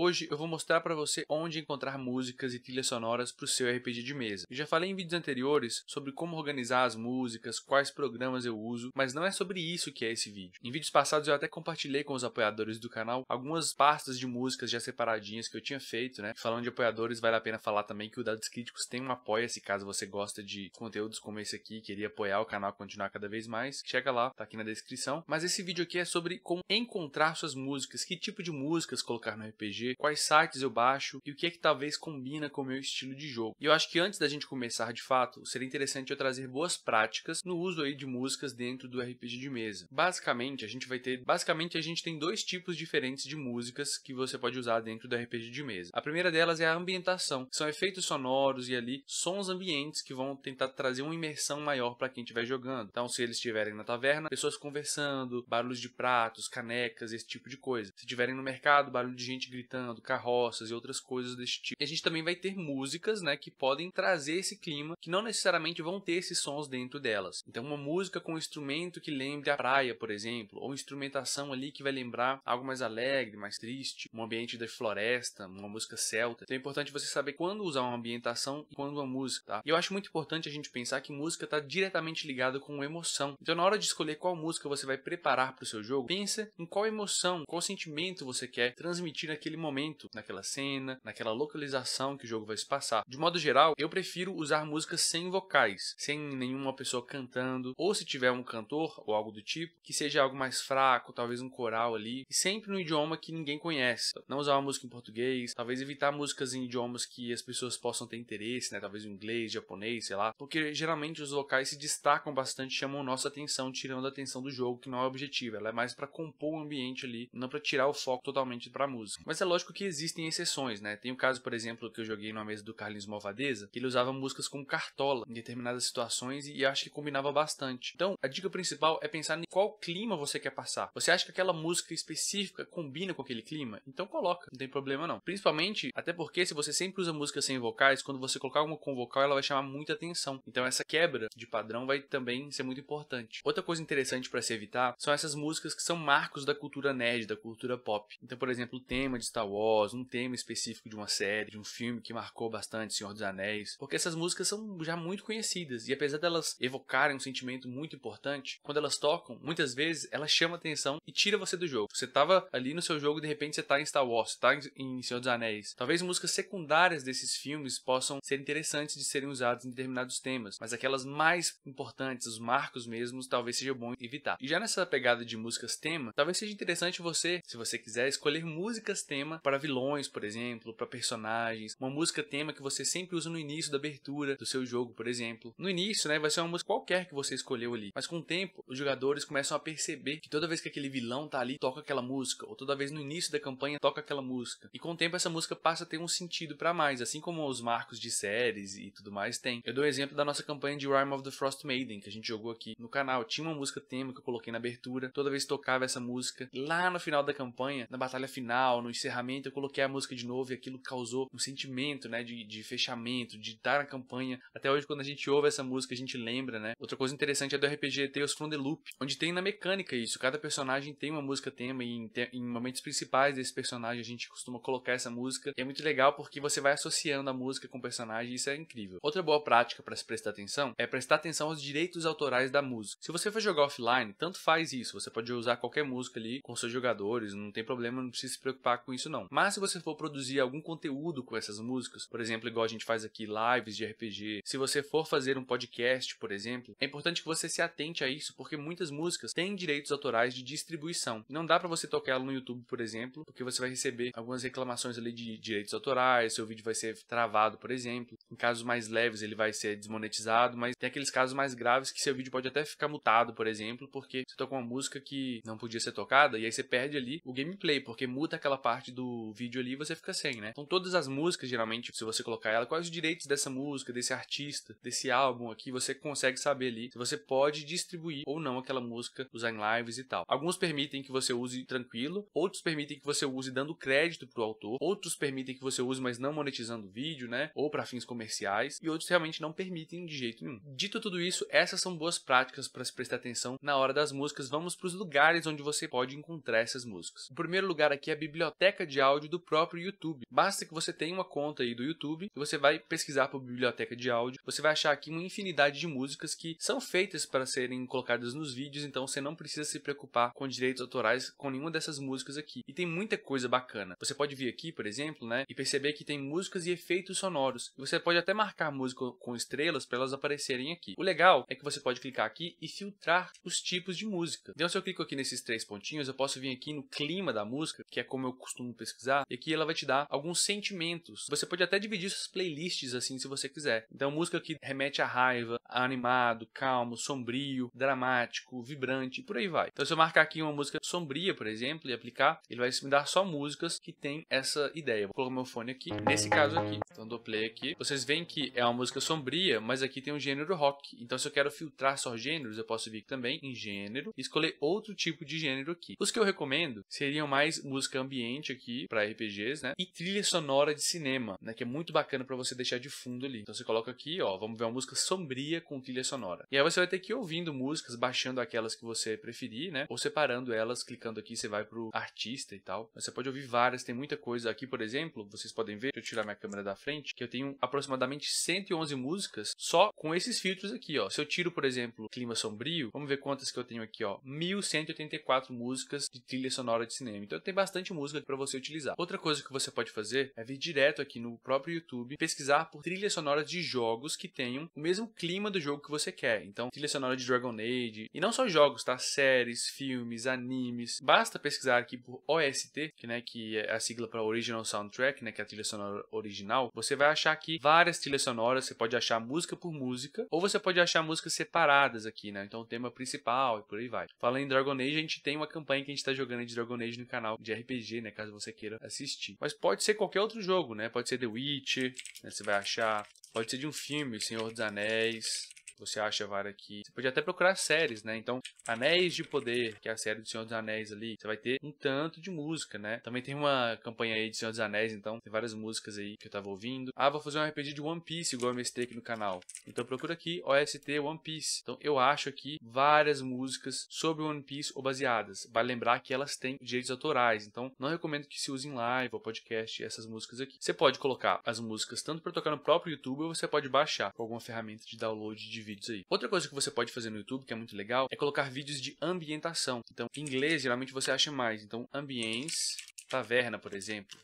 Hoje eu vou mostrar para você onde encontrar músicas e trilhas sonoras para o seu RPG de mesa. Eu já falei em vídeos anteriores sobre como organizar as músicas, quais programas eu uso, mas não é sobre isso que é esse vídeo. Em vídeos passados eu até compartilhei com os apoiadores do canal algumas pastas de músicas já separadinhas que eu tinha feito, né? Falando de apoiadores, vale a pena falar também que o Dados Críticos tem um apoia-se caso você gosta de conteúdos como esse aqui, queria apoiar o canal a continuar cada vez mais. Chega lá, tá aqui na descrição. Mas esse vídeo aqui é sobre como encontrar suas músicas, que tipo de músicas colocar no RPG, quais sites eu baixo e o que é que talvez combina com o meu estilo de jogo. E eu acho que antes da gente começar de fato, seria interessante eu trazer boas práticas no uso aí de músicas dentro do RPG de mesa. Basicamente, a gente vai ter, basicamente a gente tem dois tipos diferentes de músicas que você pode usar dentro do RPG de mesa. A primeira delas é a ambientação, que são efeitos sonoros e ali sons ambientes que vão tentar trazer uma imersão maior para quem estiver jogando. Então, se eles estiverem na taverna, pessoas conversando, barulhos de pratos, canecas, esse tipo de coisa. Se estiverem no mercado, barulho de gente gritando atacando, carroças e outras coisas desse tipo. E a gente também vai ter músicas, né, que podem trazer esse clima, que não necessariamente vão ter esses sons dentro delas. Então, uma música com um instrumento que lembre a praia, por exemplo, ou instrumentação ali que vai lembrar algo mais alegre, mais triste, um ambiente da floresta, uma música celta. Então, é importante você saber quando usar uma ambientação e quando uma música, tá? E eu acho muito importante a gente pensar que música está diretamente ligada com emoção. Então, na hora de escolher qual música você vai preparar para o seu jogo, pensa em qual emoção, qual sentimento você quer transmitir naquele momento, naquela cena, naquela localização que o jogo vai se passar. De modo geral, eu prefiro usar músicas sem vocais, sem nenhuma pessoa cantando, ou se tiver um cantor ou algo do tipo, que seja algo mais fraco, talvez um coral ali, e sempre no idioma que ninguém conhece. Não usar uma música em português, talvez evitar músicas em idiomas que as pessoas possam ter interesse, né? Talvez o inglês, japonês, sei lá, porque geralmente os vocais se destacam bastante, chamam nossa atenção, tirando a atenção do jogo, que não é o objetivo, ela é mais para compor o ambiente ali, não para tirar o foco totalmente para música. Mas é lógico que existem exceções, né? Tem o um caso, por exemplo, que eu joguei numa mesa do Carlinhos Malvadeza, que ele usava músicas como cartola em determinadas situações e acho que combinava bastante. Então, a dica principal é pensar em qual clima você quer passar. Você acha que aquela música específica combina com aquele clima? Então coloca, não tem problema não. Principalmente, até porque se você sempre usa música sem vocais, quando você colocar alguma com vocal, ela vai chamar muita atenção. Então essa quebra de padrão vai também ser muito importante. Outra coisa interessante para se evitar são essas músicas que são marcos da cultura nerd, da cultura pop. Então, por exemplo, o tema de Star Wars, um tema específico de uma série, de um filme que marcou bastante Senhor dos Anéis, porque essas músicas são já muito conhecidas e apesar delas evocarem um sentimento muito importante, quando elas tocam, muitas vezes elas chamam atenção e tira você do jogo. Você tava ali no seu jogo, de repente você tá em Star Wars, você tá em Senhor dos Anéis. Talvez músicas secundárias desses filmes possam ser interessantes de serem usadas em determinados temas, mas aquelas mais importantes, os marcos mesmos, talvez seja bom evitar. E já nessa pegada de músicas tema, talvez seja interessante você, se você quiser, escolher músicas tema tema para vilões, por exemplo, para personagens, uma música tema que você sempre usa no início da abertura do seu jogo, por exemplo. No início, né, vai ser uma música qualquer que você escolheu ali, mas com o tempo os jogadores começam a perceber que toda vez que aquele vilão tá ali, toca aquela música, ou toda vez no início da campanha toca aquela música. E com o tempo essa música passa a ter um sentido para mais, assim como os marcos de séries e tudo mais tem. Eu dou o um exemplo da nossa campanha de Rhyme of the Frost Maiden, que a gente jogou aqui no canal. Tinha uma música tema que eu coloquei na abertura, toda vez tocava essa música. Lá no final da campanha, na batalha final, no encerramento eu coloquei a música de novo e aquilo causou um sentimento, né, de, de fechamento, de estar na campanha. Até hoje, quando a gente ouve essa música, a gente lembra, né? Outra coisa interessante é do RPG Tales from the Loop, onde tem na mecânica isso. Cada personagem tem uma música tema e em, te em momentos principais desse personagem a gente costuma colocar essa música. E é muito legal porque você vai associando a música com o personagem e isso é incrível. Outra boa prática para se prestar atenção é prestar atenção aos direitos autorais da música. Se você for jogar offline, tanto faz isso. Você pode usar qualquer música ali com seus jogadores, não tem problema, não precisa se preocupar com isso isso não. Mas se você for produzir algum conteúdo com essas músicas, por exemplo, igual a gente faz aqui lives de RPG, se você for fazer um podcast, por exemplo, é importante que você se atente a isso, porque muitas músicas têm direitos autorais de distribuição. Não dá para você tocar ela no YouTube, por exemplo, porque você vai receber algumas reclamações ali de direitos autorais, seu vídeo vai ser travado, por exemplo. Em casos mais leves, ele vai ser desmonetizado, mas tem aqueles casos mais graves que seu vídeo pode até ficar mutado, por exemplo, porque você tocou uma música que não podia ser tocada e aí você perde ali o gameplay, porque muda aquela parte do do vídeo ali, você fica sem, né? Então todas as músicas, geralmente, se você colocar ela, quais os direitos dessa música, desse artista, desse álbum aqui, você consegue saber ali se você pode distribuir ou não aquela música, usar em lives e tal. Alguns permitem que você use tranquilo, outros permitem que você use dando crédito pro autor, outros permitem que você use, mas não monetizando o vídeo, né? Ou para fins comerciais, e outros realmente não permitem de jeito nenhum. Dito tudo isso, essas são boas práticas para se prestar atenção na hora das músicas. Vamos para os lugares onde você pode encontrar essas músicas. O primeiro lugar aqui é a biblioteca de áudio do próprio YouTube. Basta que você tenha uma conta aí do YouTube e você vai pesquisar por biblioteca de áudio. Você vai achar aqui uma infinidade de músicas que são feitas para serem colocadas nos vídeos, então você não precisa se preocupar com direitos autorais com nenhuma dessas músicas aqui. E tem muita coisa bacana. Você pode vir aqui, por exemplo, né, e perceber que tem músicas e efeitos sonoros. você pode até marcar música com estrelas para elas aparecerem aqui. O legal é que você pode clicar aqui e filtrar os tipos de música. Então, se eu clico aqui nesses três pontinhos, eu posso vir aqui no clima da música, que é como eu costumo mundo pesquisar, é e aqui ela vai te dar alguns sentimentos. Você pode até dividir suas playlists assim, se você quiser. Então, música que remete à raiva, a animado, calmo, sombrio, dramático, vibrante, por aí vai. Então, se eu marcar aqui uma música sombria, por exemplo, e aplicar, ele vai me dar só músicas que tem essa ideia. Vou colocar meu fone aqui, nesse caso aqui. Então, dou play aqui. Vocês veem que é uma música sombria, mas aqui tem um gênero rock. Então, se eu quero filtrar só gêneros, eu posso vir também em gênero e escolher outro tipo de gênero aqui. Os que eu recomendo seriam mais música ambiente aqui para RPGs, né? E trilha sonora de cinema, né? Que é muito bacana para você deixar de fundo ali. Então você coloca aqui, ó, vamos ver uma música sombria com trilha sonora. E aí você vai ter que ir ouvindo músicas, baixando aquelas que você preferir, né? Ou separando elas, clicando aqui, você vai pro artista e tal. Você pode ouvir várias, tem muita coisa aqui, por exemplo, vocês podem ver, deixa eu tirar minha câmera da frente, que eu tenho aproximadamente 111 músicas só com esses filtros aqui, ó. Se eu tiro, por exemplo, clima sombrio, vamos ver quantas que eu tenho aqui, ó. 1184 músicas de trilha sonora de cinema. Então tem bastante música para você você utilizar. Outra coisa que você pode fazer é vir direto aqui no próprio YouTube pesquisar por trilhas sonoras de jogos que tenham o mesmo clima do jogo que você quer. Então, trilha sonora de Dragon Age, e não só jogos, tá? Séries, filmes, animes. Basta pesquisar aqui por OST, que, né, que é a sigla para Original Soundtrack, né, que é a trilha sonora original. Você vai achar aqui várias trilhas sonoras, você pode achar música por música, ou você pode achar músicas separadas aqui, né? Então, o tema principal e por aí vai. Falando em Dragon Age, a gente tem uma campanha que a gente está jogando de Dragon Age no canal de RPG, né? Caso você queira assistir. Mas pode ser qualquer outro jogo, né? Pode ser The Witch, né? você vai achar. Pode ser de um filme, Senhor dos Anéis você acha, Vara, que você pode até procurar séries, né? Então, Anéis de Poder, que é a série do Senhor dos Anéis ali, você vai ter um tanto de música, né? Também tem uma campanha aí de Senhor dos Anéis, então tem várias músicas aí que eu tava ouvindo. Ah, vou fazer um RPG de One Piece, igual eu mestrei aqui no canal. Então procura aqui OST One Piece. Então eu acho aqui várias músicas sobre One Piece ou baseadas. Vale lembrar que elas têm direitos autorais, então não recomendo que se use em live ou podcast essas músicas aqui. Você pode colocar as músicas tanto para tocar no próprio YouTube ou você pode baixar com alguma ferramenta de download de vídeos aí. Outra coisa que você pode fazer no YouTube, que é muito legal, é colocar vídeos de ambientação. Então, em inglês, geralmente você acha mais. Então, ambientes, taverna, por exemplo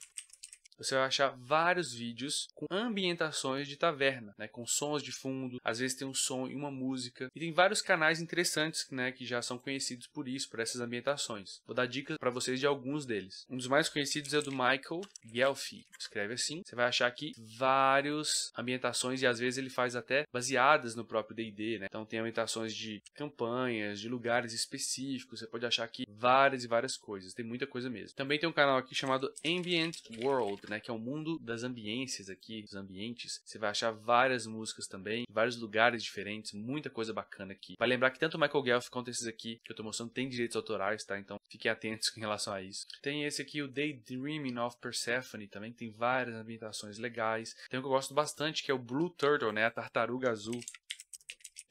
você vai achar vários vídeos com ambientações de taverna, né, com sons de fundo, às vezes tem um som e uma música. E tem vários canais interessantes né, que já são conhecidos por isso, por essas ambientações. Vou dar dicas para vocês de alguns deles. Um dos mais conhecidos é o do Michael Gelfi. Escreve assim. Você vai achar aqui vários ambientações e às vezes ele faz até baseadas no próprio D&D, né? Então tem ambientações de campanhas, de lugares específicos. Você pode achar aqui várias e várias coisas. Tem muita coisa mesmo. Também tem um canal aqui chamado Ambient World né? Que é o mundo das ambiências aqui, dos ambientes. Você vai achar várias músicas também, vários lugares diferentes, muita coisa bacana aqui. Vai lembrar que tanto o Michael Gelf quanto esses aqui que eu tô mostrando tem direitos autorais, tá? Então fiquem atentos em relação a isso. Tem esse aqui, o Daydreaming of Persephone, também tem várias ambientações legais. Tem um que eu gosto bastante, que é o Blue Turtle, né? A tartaruga azul.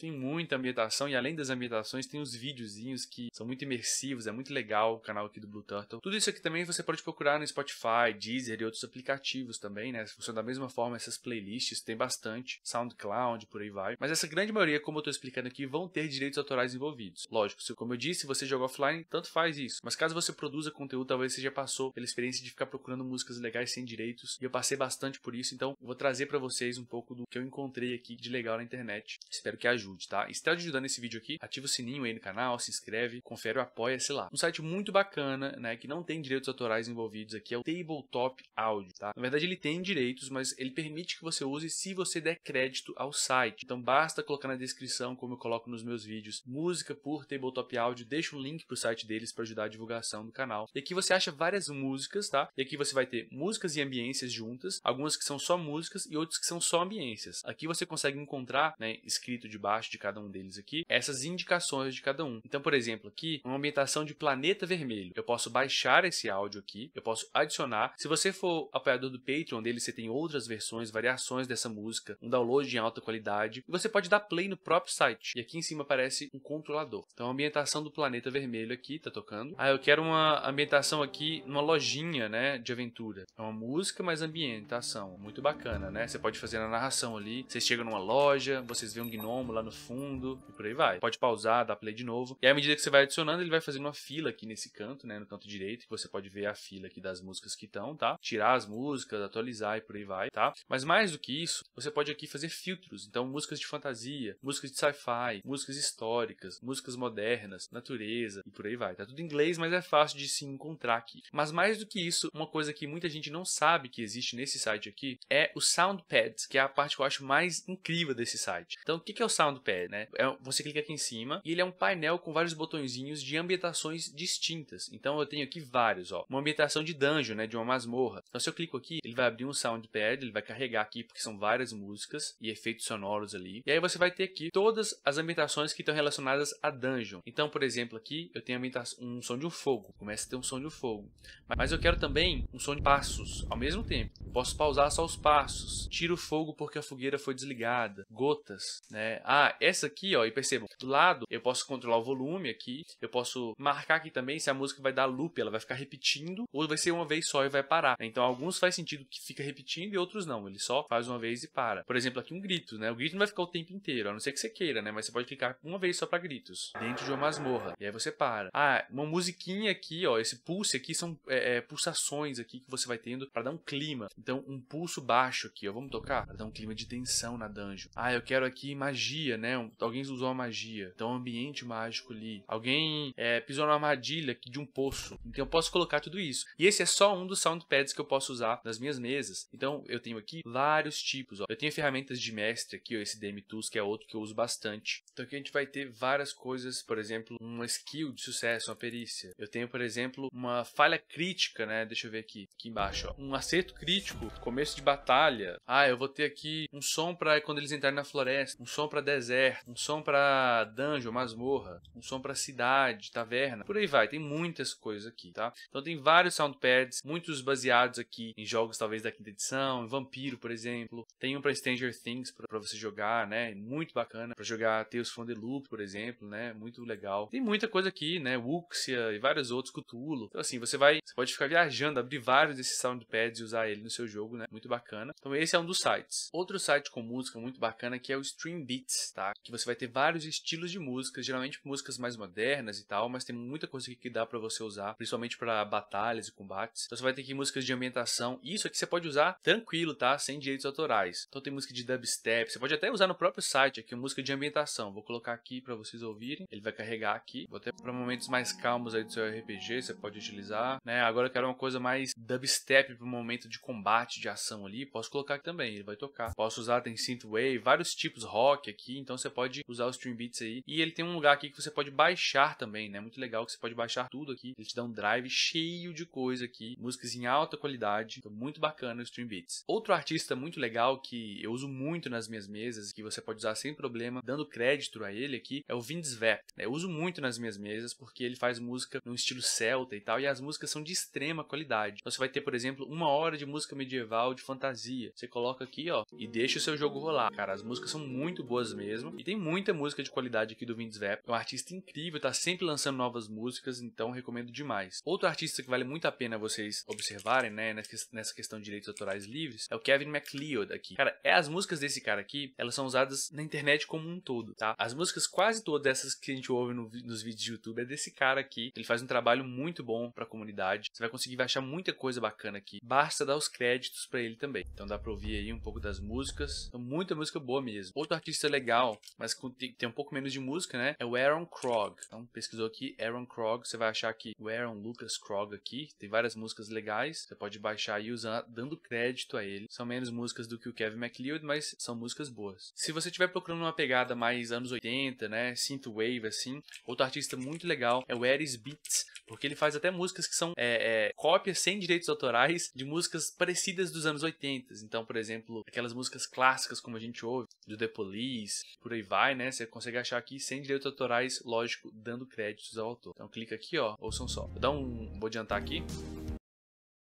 Tem muita ambientação e além das ambientações tem os videozinhos que são muito imersivos, é muito legal o canal aqui do Blue Turtle. Tudo isso aqui também você pode procurar no Spotify, Deezer e outros aplicativos também, né? Funciona da mesma forma essas playlists, tem bastante, SoundCloud, por aí vai. Mas essa grande maioria, como eu tô explicando aqui, vão ter direitos autorais envolvidos. Lógico, se como eu disse, você joga offline, tanto faz isso. Mas caso você produza conteúdo, talvez você já passou pela experiência de ficar procurando músicas legais sem direitos, e eu passei bastante por isso, então vou trazer para vocês um pouco do que eu encontrei aqui de legal na internet. Espero que ajude ajude, tá? E se tá te ajudando esse vídeo aqui, ativa o sininho aí no canal, se inscreve, confere o apoia sei lá. Um site muito bacana, né, que não tem direitos autorais envolvidos aqui, é o Tabletop Audio, tá? Na verdade, ele tem direitos, mas ele permite que você use se você der crédito ao site. Então, basta colocar na descrição, como eu coloco nos meus vídeos, música por Tabletop Audio, deixa um link pro site deles para ajudar a divulgação do canal. E aqui você acha várias músicas, tá? E aqui você vai ter músicas e ambiências juntas, algumas que são só músicas e outras que são só ambiências. Aqui você consegue encontrar, né, escrito debaixo de cada um deles aqui, essas indicações de cada um. Então, por exemplo, aqui, uma ambientação de planeta vermelho. Eu posso baixar esse áudio aqui, eu posso adicionar. Se você for apoiador do Patreon dele, você tem outras versões, variações dessa música, um download em alta qualidade, e você pode dar play no próprio site. E aqui em cima aparece um controlador. Então, a ambientação do planeta vermelho aqui, tá tocando. Ah, eu quero uma ambientação aqui numa lojinha, né, de aventura. É uma música, mas ambientação. Muito bacana, né? Você pode fazer na narração ali. Vocês chegam numa loja, vocês veem um gnomo lá no fundo e por aí vai. Pode pausar, dar play de novo. E à medida que você vai adicionando, ele vai fazendo uma fila aqui nesse canto, né, no canto direito, que você pode ver a fila aqui das músicas que estão, tá? Tirar as músicas, atualizar e por aí vai, tá? Mas mais do que isso, você pode aqui fazer filtros, então músicas de fantasia, músicas de sci-fi, músicas históricas, músicas modernas, natureza e por aí vai. Tá tudo em inglês, mas é fácil de se encontrar aqui. Mas mais do que isso, uma coisa que muita gente não sabe que existe nesse site aqui é o Soundpad, que é a parte que eu acho mais incrível desse site. Então, o que é o Soundpad? do pé, né? É você clica aqui em cima e ele é um painel com vários botõezinhos de ambientações distintas. Então eu tenho aqui vários, ó. Uma ambientação de dungeon, né? De uma masmorra. Então se eu clico aqui, ele vai abrir um soundpad, ele vai carregar aqui porque são várias músicas e efeitos sonoros ali. E aí você vai ter aqui todas as ambientações que estão relacionadas a dungeon. Então, por exemplo, aqui eu tenho um som de um fogo. Começa a ter um som de um fogo. Mas eu quero também um som de passos ao mesmo tempo. posso pausar só os passos. Tiro o fogo porque a fogueira foi desligada. Gotas, né? Ah, ah, essa aqui, ó, e percebam, do lado eu posso controlar o volume aqui, eu posso marcar aqui também se a música vai dar loop, ela vai ficar repetindo, ou vai ser uma vez só e vai parar. Então, alguns faz sentido que fica repetindo e outros não, ele só faz uma vez e para. Por exemplo, aqui um grito, né? O grito não vai ficar o tempo inteiro, a não ser que você queira, né? Mas você pode clicar uma vez só para gritos, dentro de uma masmorra, e aí você para. Ah, uma musiquinha aqui, ó, esse pulse aqui são é, é, pulsações aqui que você vai tendo para dar um clima. Então, um pulso baixo aqui, ó, vamos tocar? Pra dar um clima de tensão na dungeon. Ah, eu quero aqui magia magia, né? alguém usou uma magia. Então, um ambiente mágico ali. Alguém é, pisou numa armadilha de um poço. Então, eu posso colocar tudo isso. E esse é só um dos soundpads que eu posso usar nas minhas mesas. Então, eu tenho aqui vários tipos. Ó. Eu tenho ferramentas de mestre aqui, ó, esse DM Tools, que é outro que eu uso bastante. Então, aqui a gente vai ter várias coisas. Por exemplo, uma skill de sucesso, uma perícia. Eu tenho, por exemplo, uma falha crítica, né? Deixa eu ver aqui. Aqui embaixo, ó. Um acerto crítico, começo de batalha. Ah, eu vou ter aqui um som para quando eles entrarem na floresta. Um som para 10 deserto, um som para dungeon, masmorra, um som para cidade, taverna, por aí vai. Tem muitas coisas aqui, tá? Então tem vários soundpads, muitos baseados aqui em jogos talvez da quinta edição, em Vampiro, por exemplo. Tem um para Stranger Things para você jogar, né? Muito bacana para jogar Tales from the Loop, por exemplo, né? Muito legal. Tem muita coisa aqui, né? Wuxia e vários outros, Cthulhu. Então assim, você vai, você pode ficar viajando, abrir vários desses soundpads e usar ele no seu jogo, né? Muito bacana. Então esse é um dos sites. Outro site com música muito bacana que é o Stream Beats. Tá? que você vai ter vários estilos de músicas, geralmente músicas mais modernas e tal, mas tem muita coisa aqui que dá para você usar, principalmente para batalhas e combates. Então você vai ter aqui músicas de ambientação, isso aqui você pode usar tranquilo, tá? Sem direitos autorais. Então tem música de dubstep, você pode até usar no próprio site aqui, música de ambientação. Vou colocar aqui para vocês ouvirem, ele vai carregar aqui. Vou até para momentos mais calmos aí do seu RPG, você pode utilizar, né? Agora eu quero uma coisa mais dubstep para o momento de combate, de ação ali, posso colocar aqui também, ele vai tocar. Posso usar, tem synthwave, vários tipos rock aqui, então você pode usar o Stream Beats aí. E ele tem um lugar aqui que você pode baixar também, né? Muito legal que você pode baixar tudo aqui. Ele te dá um drive cheio de coisa aqui, músicas em alta qualidade. Então, muito bacana o Stream Beats. Outro artista muito legal que eu uso muito nas minhas mesas, que você pode usar sem problema, dando crédito a ele aqui, é o Vindsvep. Eu uso muito nas minhas mesas porque ele faz música no estilo celta e tal, e as músicas são de extrema qualidade. Então, você vai ter, por exemplo, uma hora de música medieval de fantasia. Você coloca aqui, ó, e deixa o seu jogo rolar. Cara, as músicas são muito boas mesmo mesmo. E tem muita música de qualidade aqui do Vindsvep. É um artista incrível, tá sempre lançando novas músicas, então recomendo demais. Outro artista que vale muito a pena vocês observarem, né, nessa questão de direitos autorais livres, é o Kevin MacLeod aqui. Cara, é as músicas desse cara aqui, elas são usadas na internet como um todo, tá? As músicas quase todas essas que a gente ouve no, nos vídeos de YouTube é desse cara aqui. Ele faz um trabalho muito bom para a comunidade. Você vai conseguir achar muita coisa bacana aqui. Basta dar os créditos para ele também. Então dá para ouvir aí um pouco das músicas. Então, muita música boa mesmo. Outro artista legal legal, mas tem um pouco menos de música, né? É o Aaron Krog. Então, é pesquisou aqui, Aaron Krog, você vai achar aqui o Aaron Lucas Krog aqui. Tem várias músicas legais, você pode baixar e usar, dando crédito a ele. São menos músicas do que o Kevin MacLeod, mas são músicas boas. Se você estiver procurando uma pegada mais anos 80, né? Synthwave, assim, outro artista muito legal é o Eris Beats, porque ele faz até músicas que são é, é, cópias sem direitos autorais de músicas parecidas dos anos 80. Então, por exemplo, aquelas músicas clássicas como a gente ouve, do The Police, por aí vai, né? Você consegue achar aqui sem direitos autorais, lógico, dando créditos ao autor. Então clica aqui, ó, ouçam só. Vou dar um, vou adiantar aqui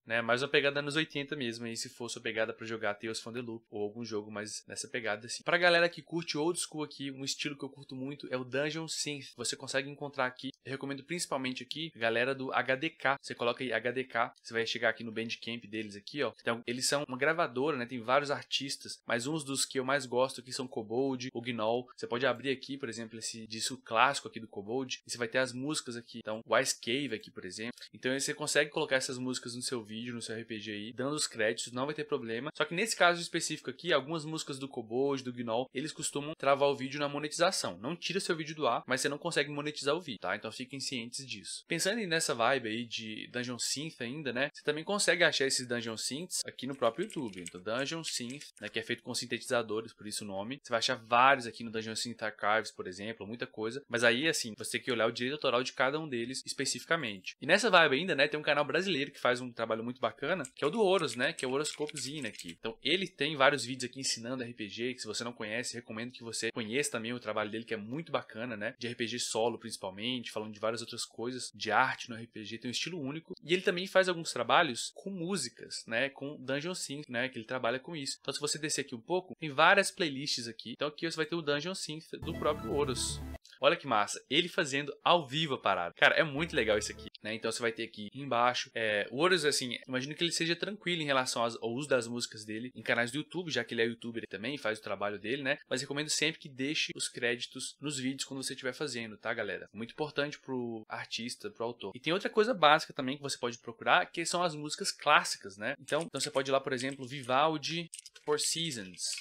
né? Mais uma pegada nos 80 mesmo, e se fosse a pegada para jogar Tales from the Loop ou algum jogo mais nessa pegada assim. Pra galera que curte old school aqui, um estilo que eu curto muito é o Dungeon Synth. Você consegue encontrar aqui, eu recomendo principalmente aqui, a galera do HDK. Você coloca aí HDK, você vai chegar aqui no Bandcamp deles aqui, ó. Então, eles são uma gravadora, né? Tem vários artistas, mas uns dos que eu mais gosto aqui são Cobold, o Gnoll. Você pode abrir aqui, por exemplo, esse disco clássico aqui do Cobold, e você vai ter as músicas aqui. Então, Wise Cave aqui, por exemplo. Então, você consegue colocar essas músicas no seu vídeo vídeo no seu RPG aí, dando os créditos, não vai ter problema. Só que nesse caso específico aqui, algumas músicas do Kobold, do Gnoll, eles costumam travar o vídeo na monetização. Não tira seu vídeo do ar, mas você não consegue monetizar o vídeo, tá? Então fiquem cientes disso. Pensando nessa vibe aí de Dungeon Synth ainda, né? Você também consegue achar esses Dungeon Synths aqui no próprio YouTube. Então Dungeon Synth, né, que é feito com sintetizadores, por isso o nome. Você vai achar vários aqui no Dungeon Synth Archives, por exemplo, muita coisa. Mas aí, assim, você tem que olhar o direito autoral de cada um deles especificamente. E nessa vibe ainda, né, tem um canal brasileiro que faz um trabalho muito bacana, que é o do Horus, né? Que é o Horoscope aqui. Então ele tem vários vídeos aqui ensinando RPG, que se você não conhece, recomendo que você conheça também o trabalho dele, que é muito bacana, né? De RPG solo, principalmente, falando de várias outras coisas, de arte no RPG, tem um estilo único. E ele também faz alguns trabalhos com músicas, né? Com Dungeon Synth, né? Que ele trabalha com isso. Então se você descer aqui um pouco, tem várias playlists aqui. Então aqui você vai ter o Dungeon Synth do próprio Horus. Olha que massa, ele fazendo ao vivo a parada. Cara, é muito legal isso aqui né? Então você vai ter aqui embaixo. É, o Horus, assim, imagino que ele seja tranquilo em relação ao, ao uso das músicas dele em canais do YouTube, já que ele é youtuber também, faz o trabalho dele, né? Mas recomendo sempre que deixe os créditos nos vídeos quando você estiver fazendo, tá, galera? Muito importante pro artista, pro autor. E tem outra coisa básica também que você pode procurar, que são as músicas clássicas, né? Então, então você pode ir lá, por exemplo, Vivaldi Four Seasons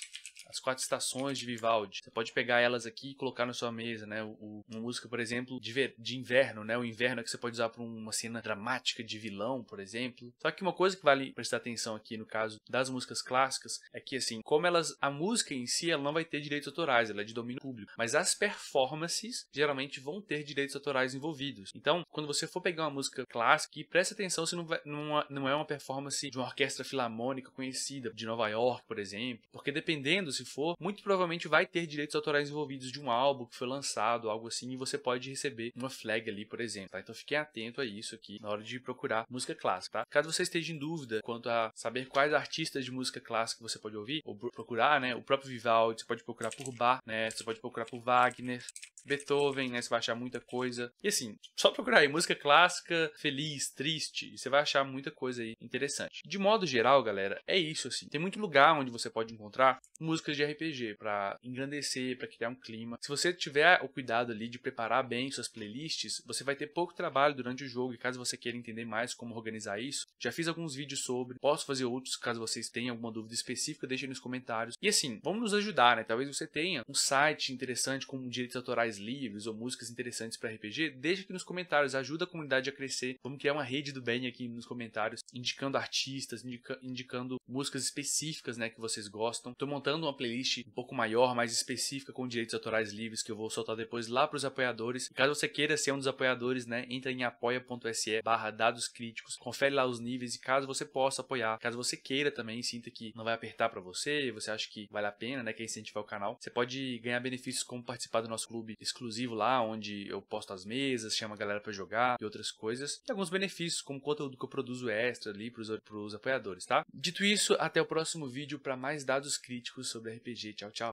as quatro estações de Vivaldi. Você pode pegar elas aqui e colocar na sua mesa, né? O, uma música, por exemplo, de, de inverno, né? O inverno é que você pode usar para uma cena dramática de vilão, por exemplo. Só que uma coisa que vale prestar atenção aqui no caso das músicas clássicas é que, assim, como elas, a música em si, ela não vai ter direitos autorais, ela é de domínio público. Mas as performances geralmente vão ter direitos autorais envolvidos. Então, quando você for pegar uma música clássica, e preste atenção se não, vai, não, é, não é uma performance de uma orquestra filarmônica conhecida de Nova York, por exemplo, porque dependendo se for, muito provavelmente vai ter direitos autorais envolvidos de um álbum que foi lançado, algo assim, e você pode receber uma flag ali, por exemplo, tá? Então fiquem atento a isso aqui na hora de procurar música clássica, tá? Caso você esteja em dúvida quanto a saber quais artistas de música clássica você pode ouvir, ou procurar, né? O próprio Vivaldi, você pode procurar por Bach, né? Você pode procurar por Wagner, Beethoven, né? Você vai achar muita coisa. E assim, só procurar aí música clássica, feliz, triste, você vai achar muita coisa aí interessante. De modo geral, galera, é isso assim. Tem muito lugar onde você pode encontrar música músicas de RPG para engrandecer, para criar um clima. Se você tiver o cuidado ali de preparar bem suas playlists, você vai ter pouco trabalho durante o jogo e caso você queira entender mais como organizar isso, já fiz alguns vídeos sobre, posso fazer outros caso vocês tenham alguma dúvida específica, deixem nos comentários. E assim, vamos nos ajudar, né? Talvez você tenha um site interessante com direitos autorais livres ou músicas interessantes para RPG, deixa aqui nos comentários, ajuda a comunidade a crescer. Vamos criar uma rede do bem aqui nos comentários, indicando artistas, indica indicando músicas específicas, né, que vocês gostam. Tô montando uma playlist um pouco maior, mais específica, com direitos autorais livres, que eu vou soltar depois lá para os apoiadores. E caso você queira ser um dos apoiadores, né, entra em apoia.se barra dados críticos, confere lá os níveis e caso você possa apoiar, caso você queira também, sinta que não vai apertar para você, você acha que vale a pena, né, quer incentivar o canal, você pode ganhar benefícios como participar do nosso clube exclusivo lá, onde eu posto as mesas, chamo a galera para jogar e outras coisas. E alguns benefícios, como conteúdo que eu produzo extra ali para os apoiadores, tá? Dito isso, até o próximo vídeo para mais dados críticos sobre sobre RPG. Tchau, tchau.